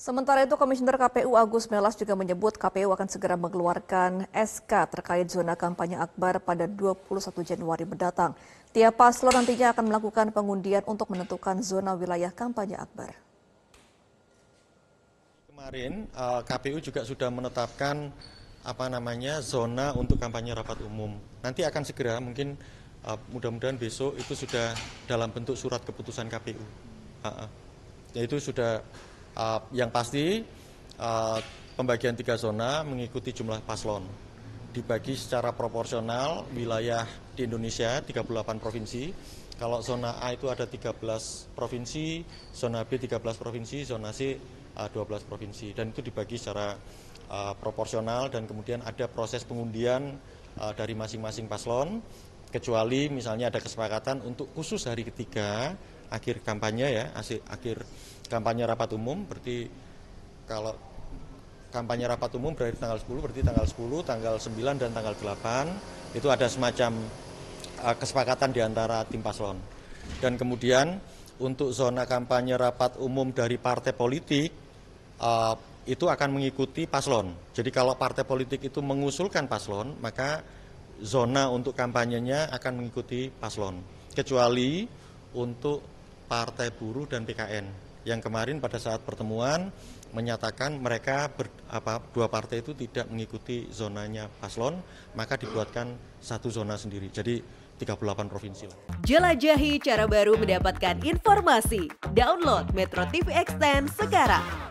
Sementara itu, Komisioner KPU Agus Melas juga menyebut KPU akan segera mengeluarkan SK terkait zona kampanye Akbar pada 21 Januari mendatang. Tiap paslon nantinya akan melakukan pengundian untuk menentukan zona wilayah kampanye Akbar. Kemarin eh, KPU juga sudah menetapkan apa namanya zona untuk kampanye rapat umum. Nanti akan segera mungkin eh, mudah-mudahan besok itu sudah dalam bentuk surat keputusan KPU. Yaitu sudah Ah, yang pasti uh, pembagian tiga zona mengikuti jumlah paslon. Dibagi secara proporsional wilayah di Indonesia 38 provinsi. Kalau zona A itu ada 13 provinsi, zona B 13 provinsi, zona C uh, ah, 12 provinsi dan itu dibagi secara uh, proporsional dan kemudian ada proses pengundian uh, dari masing-masing paslon kecuali misalnya ada kesepakatan untuk khusus hari ketiga akhir kampanye ya, akhir kampanye rapat umum berarti kalau kampanye rapat umum berarti tanggal 10 berarti tanggal 10, tanggal 9 dan tanggal 8 itu ada semacam uh, kesepakatan di antara tim paslon. Dan kemudian untuk zona kampanye rapat umum dari partai politik uh, itu akan mengikuti paslon. Jadi kalau partai politik itu mengusulkan paslon, maka zona untuk kampanyenya akan mengikuti paslon. Kecuali untuk Partai Buruh dan PKN yang kemarin pada saat pertemuan menyatakan mereka ber, apa, dua partai itu tidak mengikuti zonanya paslon, maka dibuatkan satu zona sendiri. Jadi 38 provinsi lah. Jelajahi cara baru mendapatkan informasi. Download Metro TV Extend sekarang.